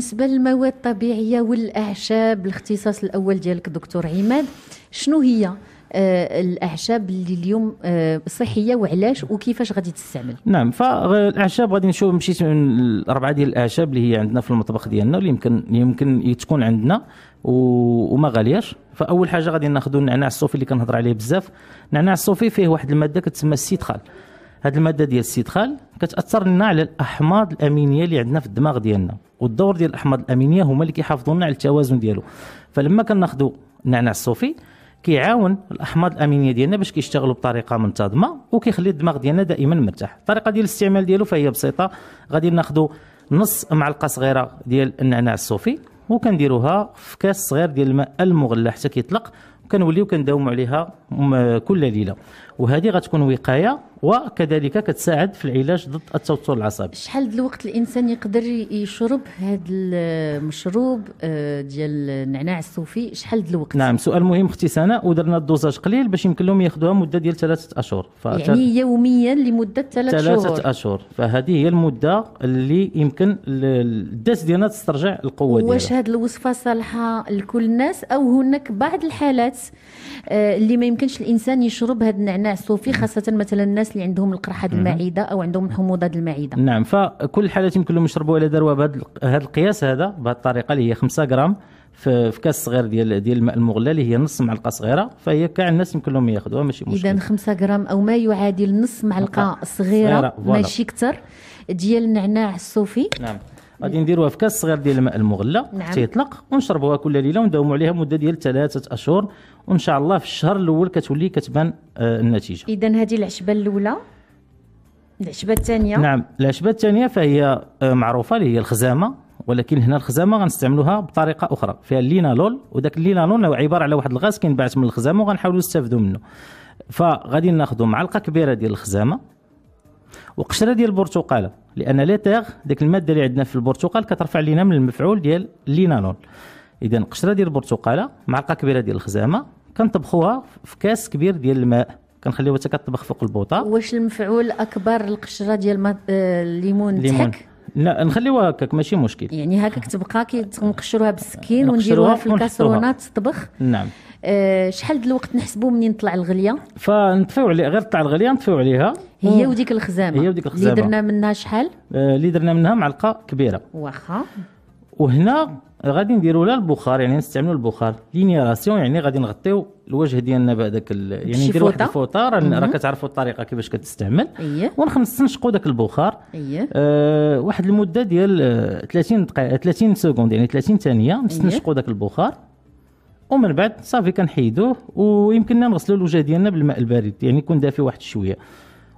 بالنسبه للمواد الطبيعيه والاعشاب الاختصاص الاول ديالك دكتور عماد شنو هي آه، الاعشاب اللي اليوم آه، صحيه وعلاش وكيفاش غادي تستعمل نعم فالاعشاب غادي نشوف مشيت من الاربعه ديال الاعشاب اللي هي عندنا في المطبخ ديالنا اللي يمكن يمكن تكون عندنا وما غالياش فاول حاجه غادي ناخذ النعناع الصوفي اللي كنهضر عليه بزاف النعناع الصوفي فيه واحد الماده كتسمى السيتخال هذه الماده ديال السيتخال كتاثر لنا على الاحماض الامينيه اللي عندنا في الدماغ ديالنا والدور ديال الاحماض الامينيه هما اللي كيحافظوا لنا على التوازن ديالو فلما كناخذوا النعناع الصوفي كيعاون الاحماض الامينيه ديالنا باش كيشتغلوا بطريقه منتظمه وكيخلي الدماغ ديالنا دائما مرتاح الطريقه ديال الاستعمال ديالو فهي بسيطه غادي ناخذوا نص معلقه صغيره ديال النعناع الصوفي وكنديروها في كاس صغير ديال الماء المغلى حتى كيطلق وكنوليو كنداوموا عليها كل ليله وهذه غتكون وقايه وكذلك كتساعد في العلاج ضد التوتر العصبي شحال الوقت الانسان يقدر يشرب هذا المشروب آه، ديال النعناع الصوفي شحال الوقت نعم سؤال مهم اختي سناء ودرنا الدوزاج قليل باش يمكن لهم ياخذوها مده ديال ثلاثه اشهر فتل... يعني يوميا لمده ثلاثة شهور ثلاثه اشهر فهذه هي المده اللي يمكن الداس ديالنا تسترجع القوه ديالها واش هذه الوصفه صالحه لكل الناس او هناك بعض الحالات آه، اللي ما يمكنش الانسان يشرب هذا النعناع الصوفي خاصه مثلا الناس اللي عندهم القرحه المعده او عندهم حموضه المعده نعم فكل الحالات يمكن لهم يشربوا الا داروها بهذا القياس هذا بهذه الطريقه اللي هي 5 غرام في كاس صغير ديال ديال الماء المغلى اللي هي نص معلقه صغيره فهي كاع الناس يمكن لهم ياخذوها ماشي مشكل اذا 5 غرام او ما يعادل نص معلقه صغيره, صغيرة. ماشي كثر ديال النعناع الصوفي نعم غادي نديروها في كاس صغير ديال الماء المغلى نعم. تيطلق ونشربوها كل ليله ونداوموا عليها مده ديال ثلاثه اشهر وان شاء الله في الشهر الاول كتولي كتبان آه، النتيجه اذا هذه العشبه الاولى العشبه الثانيه نعم العشبه الثانيه فهي آه، معروفه اللي هي الخزامه ولكن هنا الخزامه غنستعملوها بطريقه اخرى فيها اللينالول وذاك اللينالول هو عباره على واحد الغاز كينبعث من الخزامه وغنحاولوا نستافدوا منه فغادي ناخذوا معلقه كبيره ديال الخزامه وقشره ديال البرتقاله لان ليتيغ ديك الماده اللي عندنا في البرتقال كترفع لينا من المفعول ديال لينانول اذا قشره ديال البرتقاله معلقه كبيره ديال الخزامه كنطبخوها في كاس كبير ديال الماء كنخليوها حتى كطبخ فوق البوطه واش المفعول اكبر القشره ديال الليمون آه، ليمون لا نخليوها هكاك ماشي مشكل يعني هكاك تبقى كي بالسكين ونديروها في الكاسرونه تطبخ نعم آه، شحال د الوقت نحسبوا منين طلع الغليه فنطفيو عليه غير طلع الغليه نطفيو عليها هي وديك الخزامه هي وديك الخزامه اللي درنا منها شحال آه، اللي درنا منها معلقه كبيره واخا وهنا غادي نديروا لها البخار يعني نستعملوا البخار لينيراسيون يعني غادي نغطيو الوجه ديالنا بهذاك يعني نديروا واحد الفوطه راه كتعرفوا الطريقه كيفاش كتستعمل ايه ونخلص نشقوا داك البخار ايه آه واحد المده ديال 30 دقيقه 30 سكوند يعني 30 ثانيه إيه. نستنشقوا داك البخار ومن بعد صافي كنحيدوه ويمكننا نغسلوا الوجه ديالنا بالماء البارد يعني يكون دافي واحد شويه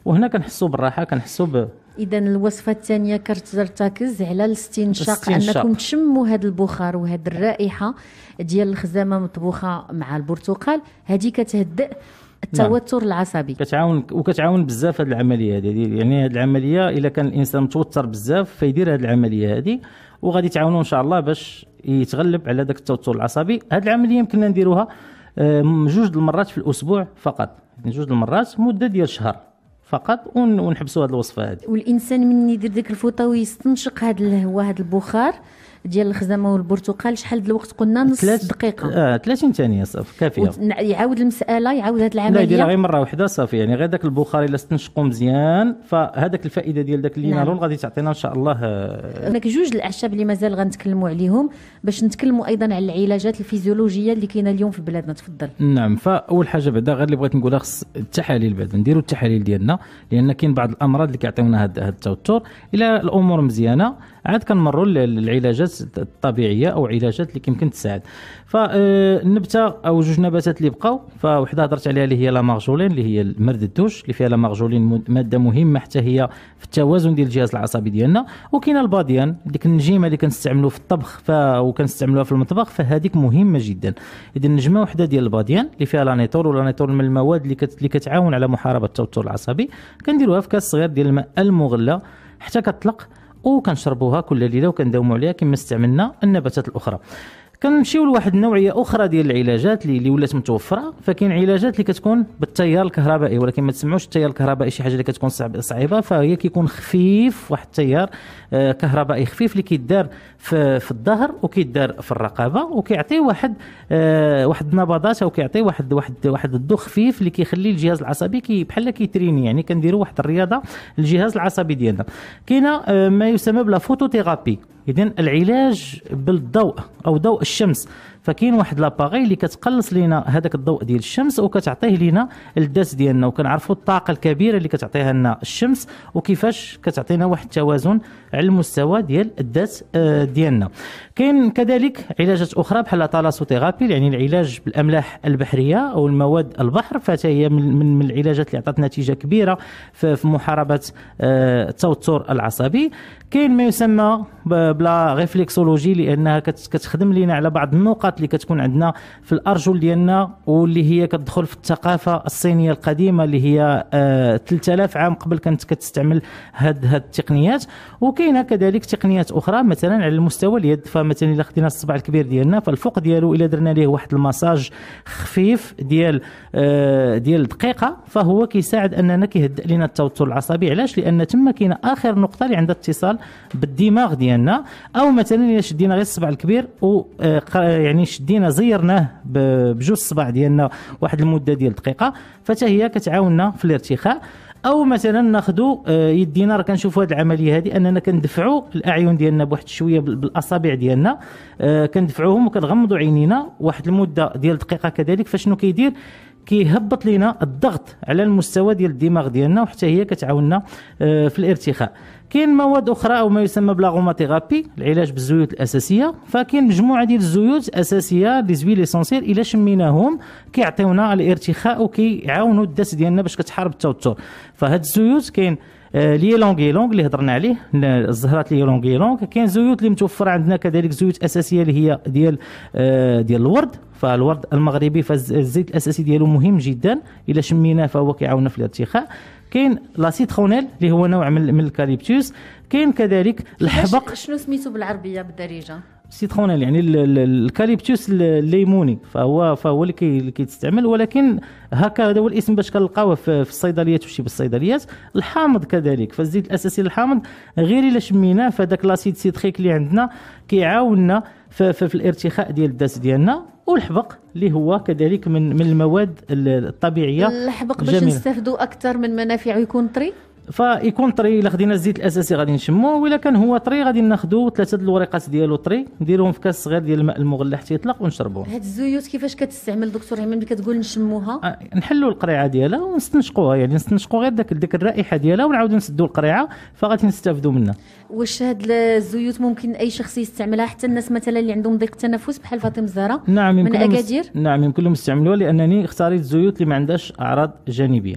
وهنا كنحسوا بالراحه كنحسوا ب اذا الوصفه الثانيه كترتكز على الاستنشاق انكم تشموا هذا البخار وهذه الرائحه ديال الخزامه مطبوخه مع البرتقال هذه كتهدئ التوتر نعم. العصبي كتعاون وكتعاون بزاف هذه العمليه هذه يعني هذه العمليه الا كان الانسان متوتر بزاف فيدير هذه العمليه هذه وغادي تعاونوا ان شاء الله باش يتغلب على ذاك التوتر العصبي هذه العمليه يمكننا نديروها آه، جوج المرات في الاسبوع فقط يعني جوج المرات مده ديال شهر فقط ونحبسوا هذه الوصفه هذه والانسان من يدير ديك الفوطه ويستنشق هذا الهواء هذا البخار ديال الخزامه والبرتقال شحال د الوقت قلنا نص تلات... دقيقه اه 30 ثانيه صافي كافيه وت... يعاود المساله يعاود هذه العمليه لا يديرها غير مره واحده صافي يعني غير داك البخار الا استنشقوا مزيان فهذاك الفائده ديال داك اللينالون نعم. غادي تعطينا ان شاء الله آه. هناك جوج الاعشاب اللي مازال غنتكلموا عليهم باش نتكلموا ايضا على العلاجات الفيزيولوجيه اللي كاينه اليوم في بلادنا تفضل نعم فاول حاجه بعدا غير اللي بغيت نقولها خص التحاليل بعدا نديروا التحاليل ديالنا لان كاين بعض الامراض اللي كيعطيونا هذا التوتر الى الامور مزيانه عاد كنمروا للعلاجات الطبيعيه او علاجات اللي كيمكن تساعد فالنبته آه، او جوج نباتات اللي بقاو فوحده هضرت عليها اللي هي لا مارجولين اللي هي المرد الدوش اللي فيها لا مارجولين ماده مهمه حتى هي في التوازن ديال الجهاز العصبي ديالنا وكاينه الباديان ديك النجيمه اللي كنستعملوا في الطبخ ف وكنستعملوها في المطبخ فهذيك مهمه جدا اذا نجمه وحده ديال الباديان اللي فيها لانيتول ولانيتول من المواد اللي, كت... اللي كتعاون على محاربه التوتر العصبي كنديروها في كاس صغير ديال الماء المغلى حتى كطلق وكنشربوها كل ليله وكنداوموا عليها كما استعملنا النباتات الاخرى كنمشيو لواحد النوعيه اخرى ديال العلاجات اللي ولات متوفره فكاين علاجات اللي كتكون بالتيار الكهربائي ولكن ما تسمعوش التيار الكهربائي شي حاجه اللي كتكون صعب صعيبه فهي كيكون خفيف واحد التيار آه، كهربائي خفيف اللي كيدار في, في الظهر وكيدار في الرقبه وكيعطي واحد آه واحد النبضات او كيعطي واحد واحد واحد الضوء خفيف اللي كيخلي الجهاز العصبي كي بحال كيتريني يعني كنديروا واحد الرياضه الجهاز العصبي ديالنا كاينه آه ما يسمى بلا فوتوثيرابي إذن العلاج بالضوء أو ضوء الشمس فكاين واحد لاباغي اللي كتقلص لينا هذاك الضوء ديال الشمس وكتعطيه لينا الداس ديالنا وكنعرفوا الطاقه الكبيره اللي كتعطيها لنا الشمس وكيفاش كتعطينا واحد التوازن على المستوى ديال الداس آه، ديالنا كاين كذلك علاجات اخرى بحال تالاسوثيرابي يعني العلاج بالاملاح البحريه او المواد البحر فهي هي من, من العلاجات اللي عطات نتيجه كبيره في محاربه آه، التوتر العصبي كاين ما يسمى بلا ريفلكسولوجي لانها كتخدم لينا على بعض النقط النقاط اللي كتكون عندنا في الارجل ديالنا واللي هي كتدخل في الثقافه الصينيه القديمه اللي هي 3000 آه، عام قبل كانت كتستعمل هاد هاد التقنيات وكاينه كذلك تقنيات اخرى مثلا على المستوى اليد فمثلا الا خدينا الصبع الكبير ديالنا فالفوق ديالو الا درنا ليه واحد المساج خفيف ديال آه، ديال دقيقه فهو كيساعد اننا كيهدئ لنا التوتر العصبي علاش لان تما كاينه اخر نقطه اللي عندها اتصال بالدماغ ديالنا او مثلا الا شدينا غير الصبع الكبير و آه، يعني يعني شدينا زيرناه بجوج صبع ديالنا واحد المده ديال دقيقه فتا هي كتعاوننا في الارتخاء او مثلا ناخذوا آه، يدينا راه كنشوفوا هذه العمليه هذه اننا كندفعوا الاعين ديالنا بواحد شويه بالاصابع ديالنا آه، كندفعوهم وكنغمضوا عينينا واحد المده ديال دقيقه كذلك فشنو كيدير كيهبط لينا الضغط على المستوى ديال الدماغ ديالنا وحتى هي كتعاوننا آه، في الارتخاء كاين مواد اخرى او ما يسمى بلاغوماثيرابي العلاج بالزيوت الاساسيه فكاين مجموعه ديال الزيوت الاساسيه دي زويل اسونسيل الا شميناهم كيعطيونا الارتخاء وكيعاونوا الدس ديالنا باش كتحارب التوتر فهاد الزيوت كاين آه، ليلونغ لونغ اللي هضرنا عليه الزهرات ليلونغ لونغ كاين زيوت اللي متوفره عندنا كذلك زيوت اساسيه اللي هي ديال آه، ديال الورد فالورد المغربي فالزيت الاساسي ديالو مهم جدا الا شميناه فهو كيعاوننا في الارتخاء كاين سيترونيل اللي هو نوع من, من الكاليبتوس كاين كذلك الحبق شنو سميتو بالعربيه بالدارجه سيترونيل يعني الكاليبتوس الليموني فهو فهو اللي كيتستعمل ولكن هكا هذا هو الاسم باش كنلقاوه في الصيدليات وشي بالصيدليات الحامض كذلك فالزيت الاساسي للحامض غير الا شميناه فداك لاسيد سيتريك اللي عندنا كيعاوننا في, في, في الارتخاء ديال الداس ديالنا والحبق اللي هو كذلك من من المواد الطبيعيه الحبق باش نستافدوا اكثر من منافعه يكون طري فيكون طري الا خدينا الزيت الاساسي غادي نشموه والا كان هو طري غادي ناخذوا ثلاثه الوريقات ديالو طري نديروهم في كاس صغير ديال الماء المغلي حتى يطلق ونشربوه هاد الزيوت كيفاش كتستعمل دكتور هيمن ملي كتقول نشموها آه نحلوا القريعه ديالها ونستنشقوها يعني نستنشقوا غير داك ديك الرائحه ديالها ونعاودوا نسدوا القريعه فغادي نستافدوا منها واش هاد الزيوت ممكن اي شخص يستعملها حتى الناس مثلا اللي عندهم ضيق التنفس بحال فاطمه الزهراء نعم من اكادير نعم يمكن لهم يستعملوها لانني اختاريت زيوت اللي ما عندهاش اعراض جانبيه